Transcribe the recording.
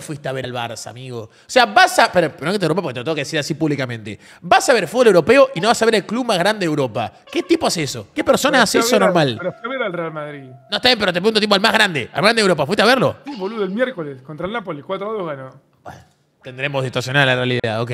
fuiste a ver el Barça, amigo? O sea, vas a. Pero, no que te rompa porque te lo tengo que decir así públicamente. Vas a ver fútbol europeo y no vas a ver el club más grande de Europa. ¿Qué tipo hace eso? ¿Qué persona hace eso normal? Pero fui a ver al Real Madrid. No está bien, pero te pregunto tipo al más grande, al más grande de Europa. ¿Fuiste a verlo? Sí, boludo, el miércoles contra el Napoli, 4-2 ganó. Bueno, tendremos distorsionada la realidad, ok.